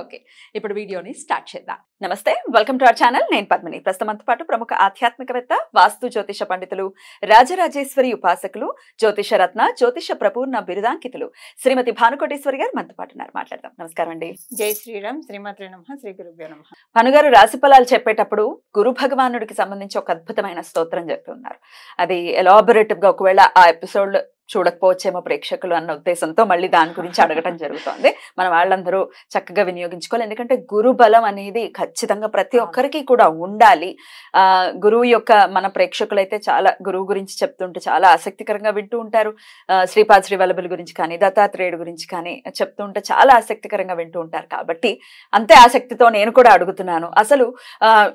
Okay ఇప్పుడు వీడియోని start చేద్దాం నమస్తే వెల్కమ్ టు అవర్ ఛానల్ నేను పద్మిని ప్రస్తుతంతో పాటు ప్రముఖ ఆధ్యాత్మికవేత్త వాస్తు జ్యోతిష పండితులు రాజరాజేశ్వరి ఉపాసకులు జ్యోతిష రత్న జ్యోతిష ప్రపూర్ణ బిరుదాంకితులు శ్రీమతి భానుకోటేశ్వరి గారు మనతో పాటు ఉన్నారు మాట్లాడదాం నమస్కారం అండి జై శ్రీరామ్ శ్రీమతి నమ శ్రీ గురుభ్యో నమ భానుగారు రాశిఫలాలు చెప్పేటప్పుడు గురు భగవానుడికి సంబంధించి ఒక అద్భుతమైన స్తోత్రం చెప్తున్నారు అది ఎలాబొరేటివ్ గా ఒకవేళ ఆ ఎపిసోడ్ చూడకపోవచ్చేమో ప్రేక్షకులు అన్న ఉద్దేశంతో మళ్ళీ దాని గురించి అడగటం జరుగుతోంది మనం వాళ్ళందరూ చక్కగా వినియోగించుకోవాలి ఎందుకంటే గురు బలం అనేది ఖచ్చితంగా ప్రతి ఒక్కరికి కూడా ఉండాలి ఆ గురువు యొక్క మన ప్రేక్షకులైతే చాలా గురువు గురించి చెప్తుంటే చాలా ఆసక్తికరంగా వింటూ ఉంటారు శ్రీపాద్ వల్లభుల గురించి కానీ దత్తాత్రేయుడు గురించి కానీ చెప్తుంటే చాలా ఆసక్తికరంగా వింటూ ఉంటారు కాబట్టి అంతే ఆసక్తితో నేను కూడా అడుగుతున్నాను అసలు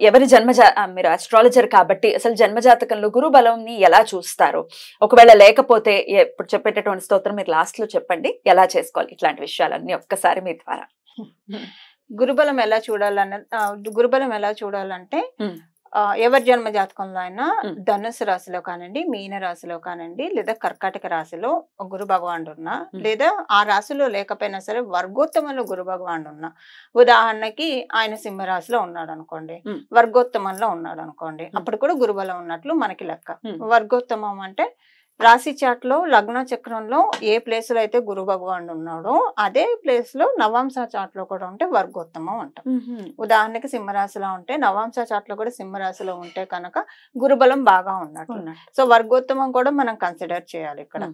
ఎవరి జన్మజా మీరు ఆస్ట్రాలజర్ కాబట్టి అసలు జన్మజాతకంలో గురు బలంని ఎలా చూస్తారు ఒకవేళ లేకపోతే ఇప్పుడు చెప్పేటటువంటి స్తోత్రం మీరు లాస్ట్ లో చెప్పండి ఎలా చేసుకోవాలి ఇట్లాంటి విషయాలన్నీ ఒక్కసారి మీ ద్వారా గురుబలం ఎలా చూడాలన్న గురుబలం ఎలా చూడాలంటే ఎవరి జన్మ జాతకంలో అయినా ధనుసు రాశిలో కానండి మీన రాశిలో కానండి లేదా కర్కాటక రాశిలో గురు భగవానుడు ఉన్నా లేదా ఆ రాశిలో లేకపోయినా సరే వర్గోత్తమంలో గురు భగవానుడు ఉన్నా ఉదాహరణకి ఆయన సింహ రాశిలో ఉన్నాడు అనుకోండి వర్గోత్తమంలో ఉన్నాడు అనుకోండి అప్పుడు కూడా గురుబలం ఉన్నట్లు మనకి లెక్క వర్గోత్తమం అంటే రాశి చాట్లో లగ్న చక్రంలో ఏ ప్లేస్లో అయితే గురు భగవాన్ ఉన్నాడో అదే ప్లేస్లో నవాంశ చాట్లో కూడా ఉంటే వర్గోత్తమం అంటాం ఉదాహరణకి సింహరాశిలో ఉంటే నవాంశ చాట్లో కూడా సింహరాశిలో ఉంటే కనుక గురుబలం బాగా ఉన్నట్టు సో వర్గోత్తమం కూడా మనం కన్సిడర్ చేయాలి ఇక్కడ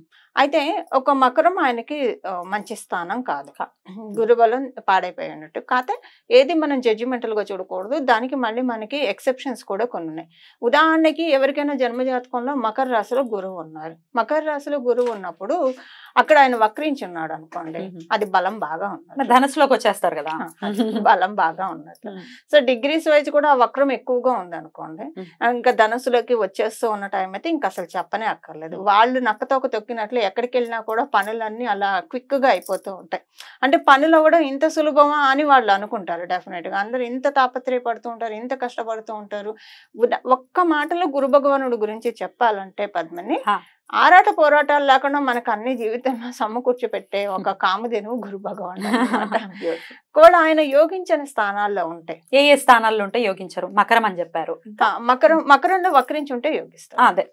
అయితే ఒక మకరం ఆయనకి మంచి స్థానం కాదు గురుబలం పాడైపోయి ఉన్నట్టు కాకపోతే ఏది మనం జడ్జిమెంటల్గా చూడకూడదు దానికి మళ్ళీ మనకి ఎక్సెప్షన్స్ కూడా కొన్ని ఉన్నాయి ఉదాహరణకి ఎవరికైనా జన్మజాతకంలో మకర రాశిలో గురువు ఉన్నారు మకర రాశిలో గురువు ఉన్నప్పుడు అక్కడ ఆయన వక్రించి ఉన్నాడు అనుకోండి అది బలం బాగా ఉన్నది ధనస్సులోకి వచ్చేస్తారు కదా బలం బాగా ఉన్నట్టు సో డిగ్రీస్ వైజ్ కూడా ఆ వక్రం ఎక్కువగా ఉంది అనుకోండి ఇంకా ధనస్సులోకి వచ్చేస్తూ ఉన్న టైం అయితే ఇంకా అసలు చెప్పనే అక్కర్లేదు వాళ్ళు నక్కతోక తొక్కినట్లు ఎక్కడికి వెళ్ళినా కూడా పనులన్నీ అలా క్విక్ గా అయిపోతూ ఉంటాయి అంటే పనులు అవ్వడం ఇంత సులభమా అని వాళ్ళు అనుకుంటారు డెఫినెట్ గా అందరు ఇంత తాపత్రయపడుతూ ఉంటారు ఇంత కష్టపడుతూ ఉంటారు ఒక్క మాటలో గురు భగవానుడు గురించి చెప్పాలంటే పద్మని ఆరాట పోరాటాలు లేకుండా మనకు అన్ని జీవితం చిత్తమ సమకూర్చిపెట్టే ఒక కామధేను గురు భగవాన్ కూడా ఆయన యోగించని స్థానాల్లో ఉంటాయి ఏ ఏ స్థానాల్లో ఉంటే యోగించరు మకరం అని చెప్పారు మకరం మకరంలో వక్రించి ఉంటే యోగిస్తారు అదే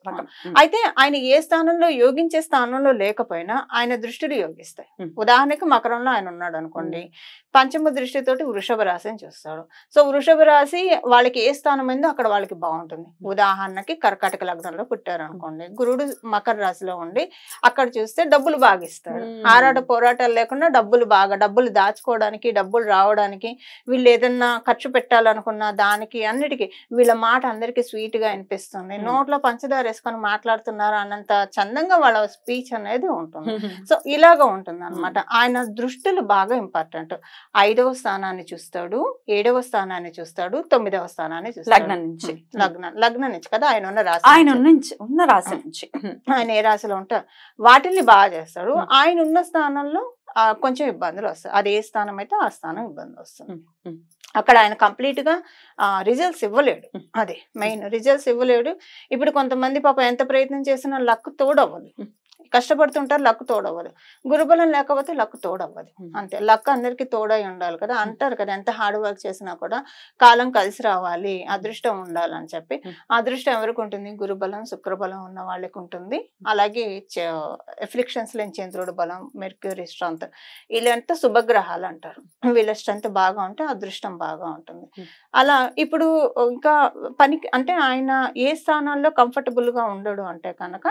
అయితే ఆయన ఏ స్థానంలో యోగించే స్థానంలో లేకపోయినా ఆయన దృష్టిని యోగిస్తాయి ఉదాహరణకి మకరంలో ఆయన ఉన్నాడు అనుకోండి పంచమ దృష్టితోటి వృషభ రాశిని చూస్తాడు సో వృషభ రాశి వాళ్ళకి ఏ స్థానం అయిందో అక్కడ వాళ్ళకి బాగుంటుంది ఉదాహరణకి కర్కాటక లగ్నంలో పుట్టారు అనుకోండి గురుడు మకర రాశిలో ఉండి అక్కడ చూస్తే డబ్బులు డబ్బులు బాగా ఇస్తాడు ఆరాట పోరాటాలు లేకుండా డబ్బులు బాగా డబ్బులు దాచుకోవడానికి డబ్బులు రావడానికి వీళ్ళు ఏదన్నా ఖర్చు పెట్టాలనుకున్నా దానికి అన్నిటికీ వీళ్ళ మాట అందరికీ స్వీట్ గా అనిపిస్తుంది నోట్లో పంచదార వేసుకొని మాట్లాడుతున్నారు అన్నంత చందంగా వాళ్ళ స్పీచ్ అనేది ఉంటుంది సో ఇలాగ ఉంటుంది అనమాట ఆయన దృష్టిలు బాగా ఇంపార్టెంట్ ఐదవ స్థానాన్ని చూస్తాడు ఏడవ స్థానాన్ని చూస్తాడు తొమ్మిదవ స్థానాన్ని చూస్తాడు లగ్నం నుంచి లగ్నం లగ్నం నుంచి కదా ఆయన ఉన్న రాశి ఆయన ఉన్న రాశి నుంచి ఆయన ఏ రాశిలో ఉంటారు వాటిని బాగా చేస్తాడు ఆయన ఉన్న స్థానంలో కొంచెం ఇబ్బందులు వస్తాయి అది ఏ స్థానం అయితే ఆ స్థానం ఇబ్బంది వస్తుంది అక్కడ ఆయన కంప్లీట్ గా రిజల్ట్స్ ఇవ్వలేడు అదే మెయిన్ రిజల్ట్స్ ఇవ్వలేడు ఇప్పుడు కొంతమంది పాప ఎంత ప్రయత్నం చేసినా లక్ తోడవ్వదు కష్టపడుతుంటారు లక్ తోడవ్వదు గురుబలం లేకపోతే లక్ తోడవ్వదు అంతే లక్ అందరికి తోడై ఉండాలి కదా అంటారు కదా ఎంత హార్డ్ వర్క్ చేసినా కూడా కాలం కలిసి రావాలి అదృష్టం ఉండాలని చెప్పి అదృష్టం ఎవరికి ఉంటుంది గురుబలం శుక్రబలం ఉన్న వాళ్ళకి ఉంటుంది అలాగే ఎఫ్లిక్షన్స్ లేని చంద్రుడు బలం మెర్క్యూరి స్ట్రెంత్ వీళ్ళంతా శుభగ్రహాలు అంటారు వీళ్ళ స్ట్రెంత్ బాగా ఉంటే అదృష్టం బాగా ఉంటుంది అలా ఇప్పుడు ఇంకా పనికి అంటే ఆయన ఏ స్థానాల్లో కంఫర్టబుల్ గా ఉండడు అంటే కనుక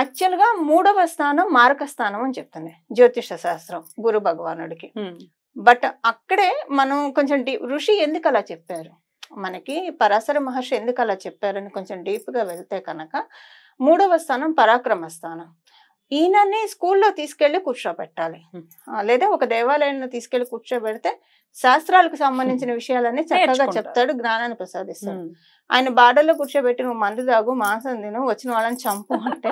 యాక్చువల్గా మూడవ స్థానం మారక స్థానం అని చెప్తుంది జ్యోతిష శాస్త్రం గురు భగవానుడికి బట్ అక్కడే మనం కొంచెం డీప్ ఋషి ఎందుకు అలా చెప్పారు మనకి పరాశర మహర్షి ఎందుకు అలా చెప్పారని కొంచెం డీప్గా వెళ్తే కనుక మూడవ స్థానం పరాక్రమ స్థానం ఈయనని స్కూల్లో తీసుకెళ్లి కూర్చోబెట్టాలి లేదా ఒక దేవాలయంలో తీసుకెళ్లి కూర్చోబెడితే శాస్త్రాలకు సంబంధించిన విషయాలన్నీ చక్కగా చెప్తాడు జ్ఞానాన్ని ప్రసాదిస్తాడు ఆయన బాడలో కూర్చోబెట్టి నువ్వు మందు తాగు మాంసం తిను వచ్చిన వాళ్ళని చంపు అంటే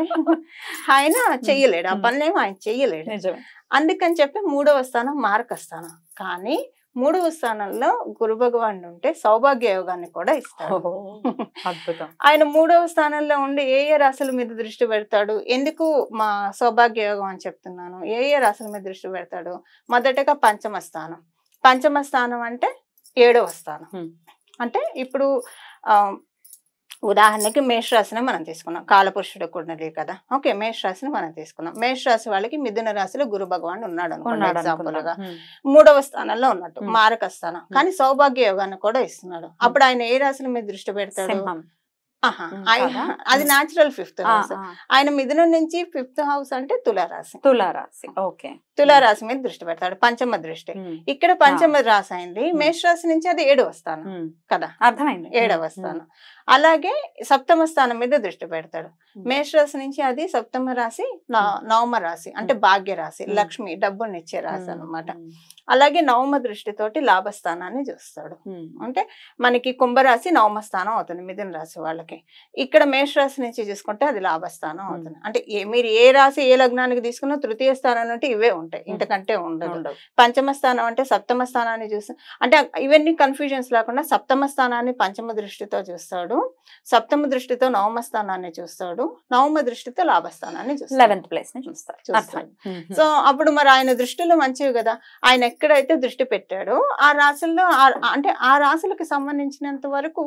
ఆయన చెయ్యలేడు ఆ పనులేమో ఆయన చెయ్యలేడు అందుకని చెప్పి మూడవ స్థానం మార్క స్థానం కానీ మూడవ స్థానంలో గురు భగవానుడు ఉంటే సౌభాగ్య యోగాన్ని కూడా ఇస్తాడు అద్భుతం ఆయన మూడవ స్థానంలో ఉండి ఏ ఏ రాశుల మీద దృష్టి పెడతాడు ఎందుకు మా సౌభాగ్య యోగం అని చెప్తున్నాను ఏ ఏ రాశుల మీద దృష్టి పెడతాడు మొదటగా పంచమ స్థానం పంచమ స్థానం అంటే ఏడవ స్థానం అంటే ఇప్పుడు ఉదాహరణకి మేషరాశిని మనం తీసుకున్నాం కాలపురుషుడు కూడినది కదా ఓకే మేషరాశిని మనం తీసుకున్నాం మేషరాశి వాళ్ళకి మిథున రాశిలో గురు భగవాన్ ఉన్నాడు అనుకున్నాడు ఎగ్జాంపుల్ గా మూడవ స్థానంలో ఉన్నట్టు మారక స్థానం కానీ సౌభాగ్య యోగాన్ని కూడా ఇస్తున్నాడు అప్పుడు ఆయన ఏ రాశిని మీద దృష్టి పెడతాడు అది నాచురల్ ఫిఫ్త్ హౌస్ ఆయన మిథున నుంచి ఫిఫ్త్ హౌస్ అంటే తులారాశి తులారాశి ఓకే తులారాశి మీద దృష్టి పెడతాడు పంచమ దృష్టి ఇక్కడ పంచమ రాశి అయింది మేషరాశి నుంచి అది ఏడవ స్థానం కదా అర్థమైంది ఏడవ స్థానం అలాగే సప్తమ స్థానం మీద దృష్టి పెడతాడు మేషరాశి నుంచి అది సప్తమ రాశి నవమ రాశి అంటే భాగ్య రాశి లక్ష్మి డబ్బునిచ్చే రాశి అనమాట అలాగే నవమ దృష్టితోటి లాభస్థానాన్ని చూస్తాడు అంటే మనకి కుంభరాశి నవమ స్థానం అవుతుంది మిథున రాశి వాళ్ళకి ఇక్కడ మేషరాశి నుంచి చూసుకుంటే అది లాభస్థానం అవుతుంది అంటే మీరు ఏ రాశి ఏ లగ్నానికి తీసుకున్నా తృతీయ స్థానం అంటే ఇవే ఉంటాయి ఉంటాయి ఇంతకంటే ఉండదు పంచమ స్థానం అంటే సప్తమ స్థానాన్ని చూస్తాం అంటే ఇవన్నీ కన్ఫ్యూజన్స్ లేకుండా సప్తమ స్థానాన్ని పంచమ దృష్టితో చూస్తాడు సప్తమ దృష్టితో నవమ స్థానాన్ని చూస్తాడు నవమ దృష్టితో లాభస్థానాన్ని చూస్తాడు లెవెన్త్ ప్లేస్ ని చూస్తాడు చూస్తాడు సో అప్పుడు మరి ఆయన దృష్టిలో మంచివి కదా ఆయన ఎక్కడైతే దృష్టి పెట్టాడో ఆ రాశుల్లో అంటే ఆ రాశులకు సంబంధించినంత వరకు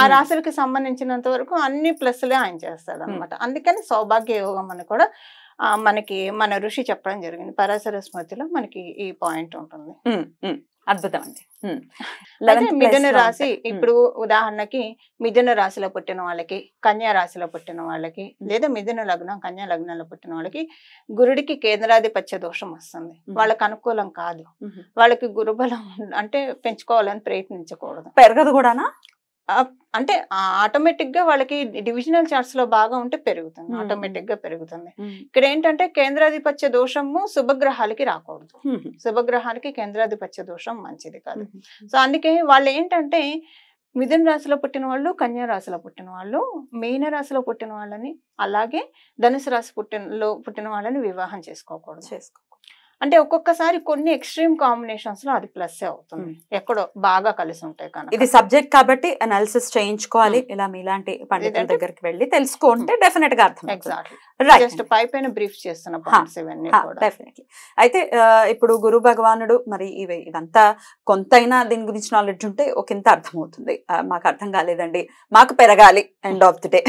ఆ రాశులకు సంబంధించినంత వరకు అన్ని ప్లస్లే ఆయన చేస్తాడు అనమాట అందుకని సౌభాగ్య యోగం అని కూడా మనకి మన ఋషి చెప్పడం జరిగింది పరాశర స్మృతిలో మనకి ఈ పాయింట్ ఉంటుంది అద్భుతం అండి మిథున రాశి ఇప్పుడు ఉదాహరణకి మిథున రాశిలో పుట్టిన వాళ్ళకి కన్యా రాశిలో పుట్టిన వాళ్ళకి లేదా మిథున లగ్నం కన్యా లగ్నంలో పుట్టిన వాళ్ళకి గురుడికి కేంద్రాధిపత్య దోషం వస్తుంది వాళ్ళకి అనుకూలం కాదు వాళ్ళకి గురుబలం అంటే పెంచుకోవాలని ప్రయత్నించకూడదు పెరగదు కూడా అంటే ఆటోమేటిక్ గా వాళ్ళకి డివిజనల్ చార్ట్స్ లో బాగా ఉంటే పెరుగుతుంది ఆటోమేటిక్ గా పెరుగుతుంది ఇక్కడ ఏంటంటే కేంద్రాధిపత్య దోషము శుభగ్రహాలకి రాకూడదు శుభగ్రహాలకి కేంద్రాధిపత్య దోషం మంచిది కాదు సో అందుకే వాళ్ళు ఏంటంటే మిథున రాశిలో పుట్టిన వాళ్ళు కన్యా రాశిలో పుట్టిన వాళ్ళు మీన రాశిలో పుట్టిన వాళ్ళని అలాగే ధనుసు రాశి పుట్టినలో పుట్టిన వాళ్ళని వివాహం చేసుకోకూడదు చేసుకో అంటే ఒక్కొక్కసారి కొన్ని ఎక్స్ట్రీమ్ కాంబినేషన్స్ లో అది ప్లస్ అవుతుంది ఎక్కడో బాగా కలిసి ఉంటాయి కానీ ఇది సబ్జెక్ట్ కాబట్టి అనాలిసిస్ చేయించుకోవాలి ఇలా మీలాంటి పండితుల దగ్గరికి వెళ్ళి తెలుసుకుంటే డెఫినెట్ గా అర్థం జస్ట్ పై పైన బ్రీఫ్ చేస్తున్న పాయింట్స్ ఇవన్నీ డెఫినెట్లీ అయితే ఇప్పుడు గురు భగవానుడు మరి ఇవి ఇదంతా కొంతైనా దీని గురించి నాలెడ్జ్ ఉంటే ఒక ఇంత అర్థమవుతుంది మాకు అర్థం కాలేదండి మాకు పెరగాలి ఎండ్ ఆఫ్ ది డే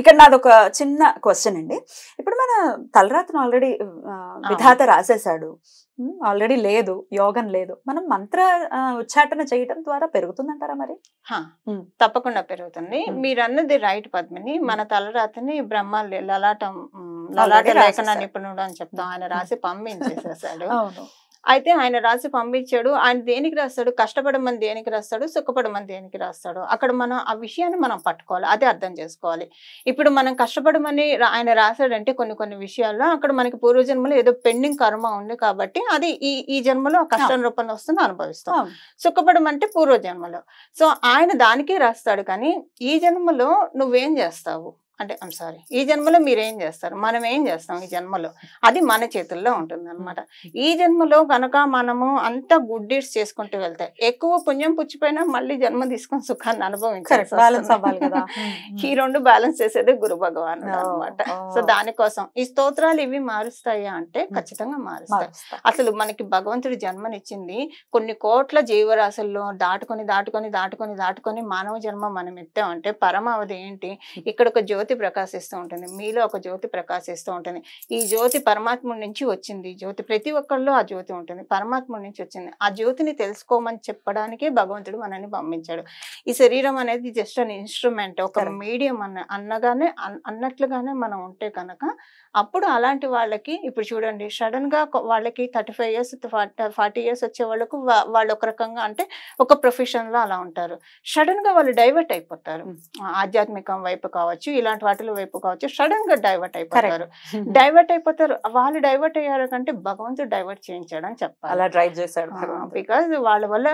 ఇక్కడ నాది ఒక చిన్న క్వశ్చన్ అండి ఇప్పుడు కూడా తలరాత్ను ఆల్రెడీ విధాత రాసేశాడు ఆల్రెడీ లేదు యోగం లేదు మనం మంత్ర ఉచ్చాటన చేయటం ద్వారా పెరుగుతుందంటారా మరి తప్పకుండా పెరుగుతుంది మీరు అన్నది రైట్ పద్మిని మన తలరాతిని బ్రహ్మ లలాటం లలాట లేఖన నిపుణుడు అని చెప్తాం ఆయన రాసి పంపించేసేసాడు అయితే ఆయన రాసి పంపించాడు ఆయన దేనికి రాస్తాడు కష్టపడమని దేనికి రాస్తాడు సుఖపడమని దేనికి రాస్తాడు అక్కడ మనం ఆ విషయాన్ని మనం పట్టుకోవాలి అదే అర్థం చేసుకోవాలి ఇప్పుడు మనం కష్టపడమని ఆయన రాశాడంటే కొన్ని కొన్ని విషయాల్లో అక్కడ మనకి పూర్వజన్మలో ఏదో పెండింగ్ కర్మ ఉంది కాబట్టి అది ఈ ఈ జన్మలో ఆ కష్టం రూపంలో వస్తుంది అనుభవిస్తాం సుఖపడమంటే పూర్వజన్మలో సో ఆయన దానికే రాస్తాడు కానీ ఈ జన్మలో నువ్వేం చేస్తావు అంటే ఐమ్ సారీ ఈ జన్మలో మీరేం చేస్తారు మనం ఏం చేస్తాం ఈ జన్మలో అది మన చేతుల్లో ఉంటుంది అనమాట ఈ జన్మలో కనుక మనము అంత గుడ్ డీడ్స్ చేసుకుంటూ వెళ్తాయి ఎక్కువ పుణ్యం పుచ్చిపోయినా మళ్ళీ జన్మ తీసుకొని సుఖాన్ని అనుభవించాలి ఈ రెండు బ్యాలెన్స్ చేసేది గురు భగవాన్ అనమాట సో దానికోసం ఈ స్తోత్రాలు ఇవి మారుస్తాయా అంటే ఖచ్చితంగా మారుస్తాయి అసలు మనకి భగవంతుడు జన్మనిచ్చింది కొన్ని కోట్ల జీవరాశుల్లో దాటుకొని దాటుకొని దాటుకొని దాటుకొని మానవ జన్మ మనం ఎత్తామంటే పరమావధి ఏంటి ఇక్కడ ఒక జ్యోతి జ్యోతి ప్రకాశిస్తూ ఉంటుంది మీలో ఒక జ్యోతి ప్రకాశిస్తూ ఉంటుంది ఈ జ్యోతి పరమాత్ముడి నుంచి వచ్చింది జ్యోతి ప్రతి ఒక్కళ్ళు ఆ జ్యోతి ఉంటుంది పరమాత్ముడి నుంచి వచ్చింది ఆ జ్యోతిని తెలుసుకోమని చెప్పడానికే భగవంతుడు మనల్ని పంపించాడు ఈ శరీరం అనేది జస్ట్ అన్ ఇన్స్ట్రుమెంట్ ఒక మీడియం అన్న అన్నగానే అన్నట్లుగానే మనం ఉంటే కనుక అప్పుడు అలాంటి వాళ్ళకి ఇప్పుడు చూడండి సడన్ గా వాళ్ళకి thirty five years forty years వచ్చే వాళ్ళకు వాళ్ళు ఒక రకంగా అంటే ఒక ప్రొఫెషన్ లో అలా ఉంటారు సడన్ గా వాళ్ళు డైవర్ట్ అయిపోతారు hmm. ఆధ్యాత్మికం వైపు కావచ్చు ఇలా ఇలాంటి వాటిలో వైపు కావచ్చు సడన్ గా డైవర్ట్ అయిపోతారు డైవర్ట్ అయిపోతారు వాళ్ళు డైవర్ట్ అయ్యారు కంటే భగవంతుడు డైవర్ట్ అని చెప్పాలి అలా డ్రైవ్ చేశాడు వాళ్ళ వల్ల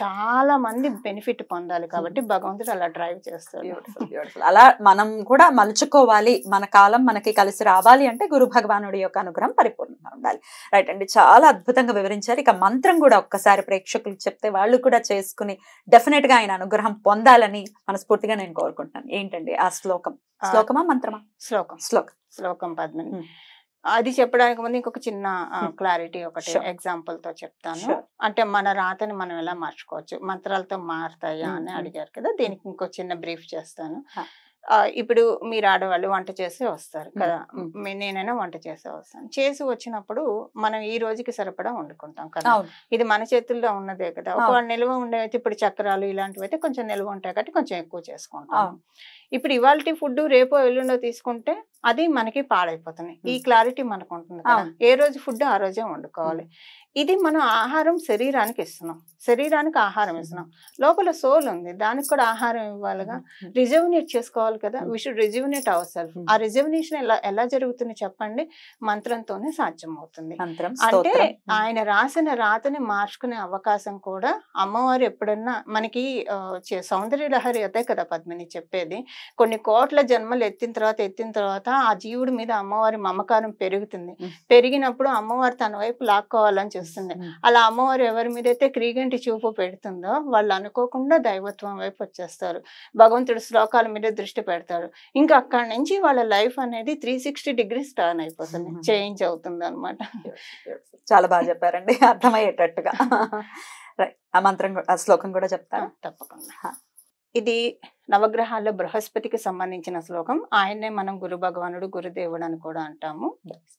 చాలా మంది బెనిఫిట్ పొందాలి కాబట్టి hmm. భగవంతుడు అలా డ్రైవ్ చేస్తారు అలా మనం కూడా మలుచుకోవాలి మన కాలం మనకి కలిసి రావాలి అంటే గురు భగవానుడి యొక్క అనుగ్రహం పరిపూర్ణంగా ఉండాలి రైట్ అండి చాలా అద్భుతంగా వివరించారు ఇక మంత్రం కూడా ఒక్కసారి ప్రేక్షకులు చెప్తే వాళ్ళు కూడా చేసుకుని డెఫినెట్ గా ఆయన అనుగ్రహం పొందాలని మనస్ఫూర్తిగా నేను కోరుకుంటున్నాను ఏంటండి ఆ శ్లోకం శ్లోకమా మంత్రమా శ్లోకం శ్లోకం శ్లోకం పద్మని అది చెప్పడానికి ముందు ఇంకొక చిన్న క్లారిటీ ఒకటి ఎగ్జాంపుల్ తో చెప్తాను అంటే మన రాతని మనం ఎలా మార్చుకోవచ్చు మంత్రాలతో మారుతాయా అని అడిగారు కదా దీనికి ఇంకో చిన్న బ్రీఫ్ చేస్తాను ఇప్పుడు మీరు ఆడవాళ్ళు వంట చేస్తే వస్తారు కదా నేనైనా వంట చేసే వస్తాను చేసి వచ్చినప్పుడు మనం ఈ రోజుకి సరిపడా వండుకుంటాం కదా ఇది మన చేతుల్లో ఉన్నదే కదా ఒకవేళ నిల్వ ఉండే ఇప్పుడు చక్రాలు ఇలాంటివి అయితే కొంచెం నిల్వ ఉంటాయి కాబట్టి కొంచెం ఎక్కువ చేసుకుంటాం ఇప్పుడు ఇవాళ ఫుడ్ రేపు ఎల్లుండో తీసుకుంటే అది మనకి పాడైపోతున్నాయి ఈ క్లారిటీ మనకు ఉంటుంది కదా ఏ రోజు ఫుడ్ ఆ రోజే వండుకోవాలి ఇది మనం ఆహారం శరీరానికి ఇస్తున్నాం శరీరానికి ఆహారం ఇస్తున్నాం లోపల సోల్ ఉంది దానికి కూడా ఆహారం ఇవ్వాలిగా రిజర్వ్ చేసుకోవాలి చేసుకోవాలి కదా వీ షుడ్ అవర్ సెల్ఫ్ ఆ రిజ్యూనేషన్ ఎలా ఎలా జరుగుతుంది చెప్పండి మంత్రంతోనే సాధ్యం అవుతుంది అంటే ఆయన రాసిన రాతని మార్చుకునే అవకాశం కూడా అమ్మవారు ఎప్పుడన్నా మనకి సౌందర్య లహరి అదే కదా పద్మిని చెప్పేది కొన్ని కోట్ల జన్మలు ఎత్తిన తర్వాత ఎత్తిన తర్వాత ఆ జీవుడి మీద అమ్మవారి మమకారం పెరుగుతుంది పెరిగినప్పుడు అమ్మవారు తన వైపు లాక్కోవాలని చూస్తుంది అలా అమ్మవారు ఎవరి మీద అయితే క్రీగంటి చూపు పెడుతుందో వాళ్ళు అనుకోకుండా దైవత్వం వైపు వచ్చేస్తారు భగవంతుడు శ్లోకాల మీద దృష్టి పెడతాడు ఇంకా అక్కడ నుంచి వాళ్ళ లైఫ్ అనేది త్రీ సిక్స్టీ డిగ్రీస్ టర్న్ అయిపోతుంది చేంజ్ అవుతుంది అనమాట చాలా బాగా చెప్పారండి అర్థమయ్యేటట్టుగా ఆ మంత్రం ఆ శ్లోకం కూడా చెప్తాను తప్పకుండా ఇది నవగ్రహాల్లో బృహస్పతికి సంబంధించిన శ్లోకం ఆయనే మనం గురు భగవానుడు గురుదేవుడు అని కూడా అంటాము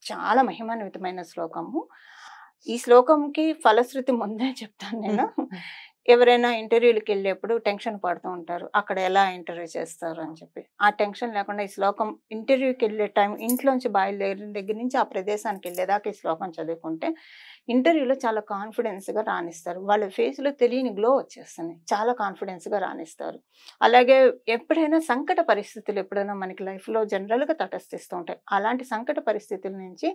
చాలా మహిమాన్వితమైన శ్లోకము ఈ శ్లోకంకి ఫలశ్రుతి ముందే చెప్తాను నేను ఎవరైనా ఇంటర్వ్యూలకు వెళ్ళేప్పుడు టెన్షన్ పడుతూ ఉంటారు అక్కడ ఎలా ఇంటర్వ్యూ చేస్తారు అని చెప్పి ఆ టెన్షన్ లేకుండా ఈ శ్లోకం ఇంటర్వ్యూకి వెళ్ళే టైం ఇంట్లోంచి బయలుదేరిన దగ్గర నుంచి ఆ ప్రదేశానికి వెళ్ళేదాకా ఈ శ్లోకం చదువుకుంటే ఇంటర్వ్యూలో చాలా కాన్ఫిడెన్స్గా రాణిస్తారు వాళ్ళ ఫేస్లో తెలియని గ్లో వచ్చేస్తుంది చాలా కాన్ఫిడెన్స్గా రాణిస్తారు అలాగే ఎప్పుడైనా సంకట పరిస్థితులు ఎప్పుడైనా మనకి లైఫ్లో జనరల్గా తటస్థిస్తూ ఉంటాయి అలాంటి సంకట పరిస్థితుల నుంచి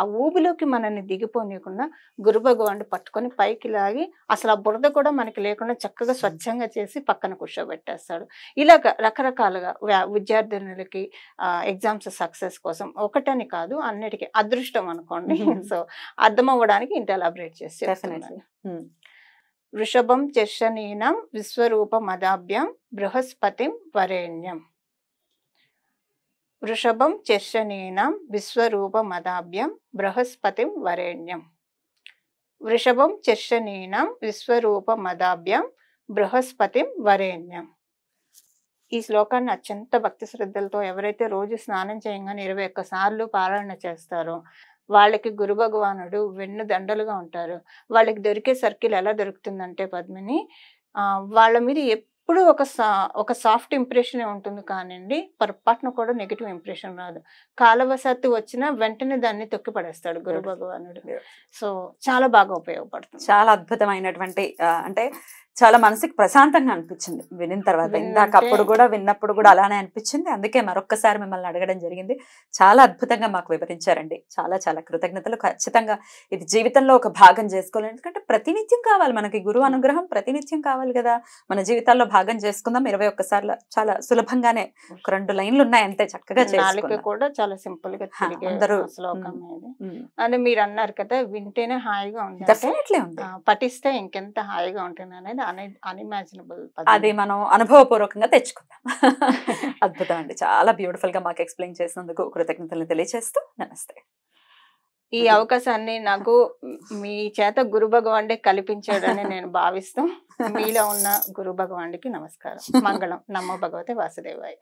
ఆ ఊబిలోకి మనల్ని దిగిపోనీయకుండా గురు భగవాన్ పట్టుకొని పైకి లాగి అసలు ఆ బురద కూడా మనకి ముడతలకి లేకుండా చక్కగా స్వచ్ఛంగా చేసి పక్కన కూర్చోబెట్టేస్తాడు ఇలా రకరకాలుగా విద్యార్థినులకి ఎగ్జామ్స్ సక్సెస్ కోసం ఒకటని కాదు అన్నిటికీ అదృష్టం అనుకోండి సో అర్థం అవ్వడానికి ఇంత ఎలాబరేట్ చేసి వృషభం చెషనీనం విశ్వరూప మదాభ్యం బృహస్పతిం వరేణ్యం వృషభం చెషనీనం విశ్వరూప మదాభ్యం బృహస్పతిం వరేణ్యం వృషభం విశ్వరూప మదాభ్యం బృహస్పతిం వరేణ్యం ఈ శ్లోకాన్ని అత్యంత భక్తి శ్రద్ధలతో ఎవరైతే రోజు స్నానం చేయగానే ఇరవై ఒక్క సార్లు పారాయణ చేస్తారో వాళ్ళకి గురు భగవానుడు వెన్ను దండలుగా ఉంటారు వాళ్ళకి దొరికే సర్కిల్ ఎలా దొరుకుతుందంటే పద్మిని వాళ్ళ మీద ఎప్పుడు ఒక సా ఒక సాఫ్ట్ ఇంప్రెషనే ఉంటుంది కానివ్వండి పొరపాటున కూడా నెగిటివ్ ఇంప్రెషన్ రాదు కాలవశాత్తు వచ్చినా వెంటనే దాన్ని తొక్కి పడేస్తాడు గురు భగవానుడు సో చాలా బాగా ఉపయోగపడుతుంది చాలా అద్భుతమైనటువంటి అంటే చాలా మనసుకి ప్రశాంతంగా అనిపించింది విన్న తర్వాత ఇందాక అప్పుడు కూడా విన్నప్పుడు కూడా అలానే అనిపించింది అందుకే మరొక్కసారి మిమ్మల్ని అడగడం జరిగింది చాలా అద్భుతంగా మాకు వివరించారండి చాలా చాలా కృతజ్ఞతలు ఖచ్చితంగా ఇది జీవితంలో ఒక భాగం చేసుకోవాలి ఎందుకంటే ప్రతినిత్యం కావాలి మనకి గురువు అనుగ్రహం ప్రతినిత్యం కావాలి కదా మన జీవితాల్లో భాగం చేసుకుందాం ఇరవై ఒక్కసార్లు చాలా సులభంగానే ఒక రెండు లైన్లు ఉన్నాయి అంతే చక్కగా కూడా చాలా సింపుల్ గా అందరూ అని మీరు అన్నారు కదా వింటేనే హాయిగా ఉంది పఠిస్తే ఇంకెంత హాయిగా ఉంటుంది అనేది అన్ఇమాజినబుల్ అది మనం అనుభవపూర్వకంగా తెచ్చుకుందాం అద్భుతం అండి చాలా బ్యూటిఫుల్ గా మాకు ఎక్స్ప్లెయిన్ చేసినందుకు కృతజ్ఞతలు తెలియజేస్తూ నమస్తే ఈ అవకాశాన్ని నాకు మీ చేత గురు భగవాన్డే కల్పించాడని నేను భావిస్తూ మీలో ఉన్న గురు భగవాన్కి నమస్కారం మంగళం నమో భగవతే వాసుదేవాయ